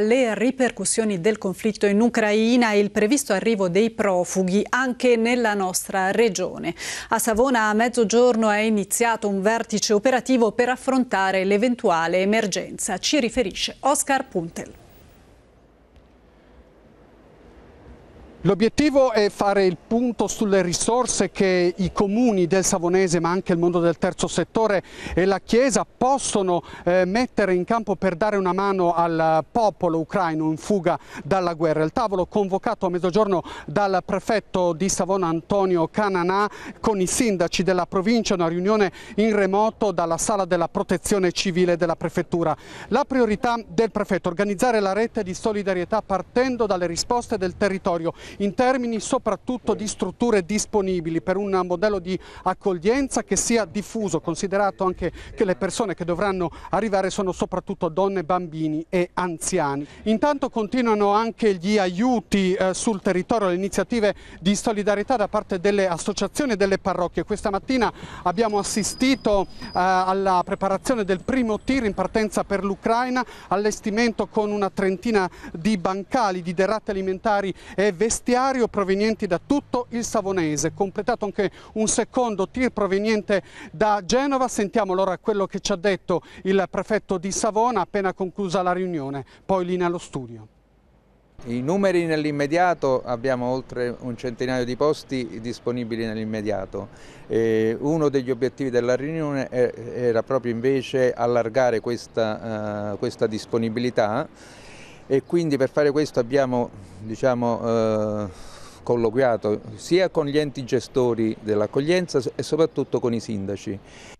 Le ripercussioni del conflitto in Ucraina e il previsto arrivo dei profughi anche nella nostra regione. A Savona a mezzogiorno è iniziato un vertice operativo per affrontare l'eventuale emergenza. Ci riferisce Oscar Puntel. L'obiettivo è fare il punto sulle risorse che i comuni del Savonese ma anche il mondo del terzo settore e la Chiesa possono eh, mettere in campo per dare una mano al popolo ucraino in fuga dalla guerra. Il tavolo convocato a mezzogiorno dal prefetto di Savona Antonio Cananà con i sindaci della provincia, una riunione in remoto dalla sala della protezione civile della prefettura. La priorità del prefetto è organizzare la rete di solidarietà partendo dalle risposte del territorio in termini soprattutto di strutture disponibili per un modello di accoglienza che sia diffuso, considerato anche che le persone che dovranno arrivare sono soprattutto donne, bambini e anziani. Intanto continuano anche gli aiuti eh, sul territorio, le iniziative di solidarietà da parte delle associazioni e delle parrocchie. Questa mattina abbiamo assistito eh, alla preparazione del primo tir in partenza per l'Ucraina, allestimento con una trentina di bancali, di derrate alimentari e vestiti vestiario provenienti da tutto il Savonese. Completato anche un secondo tir proveniente da Genova. Sentiamo allora quello che ci ha detto il prefetto di Savona appena conclusa la riunione, poi lì nello studio. I numeri nell'immediato, abbiamo oltre un centinaio di posti disponibili nell'immediato. Eh, uno degli obiettivi della riunione era proprio invece allargare questa, eh, questa disponibilità e quindi per fare questo abbiamo diciamo, eh, colloquiato sia con gli enti gestori dell'accoglienza e soprattutto con i sindaci.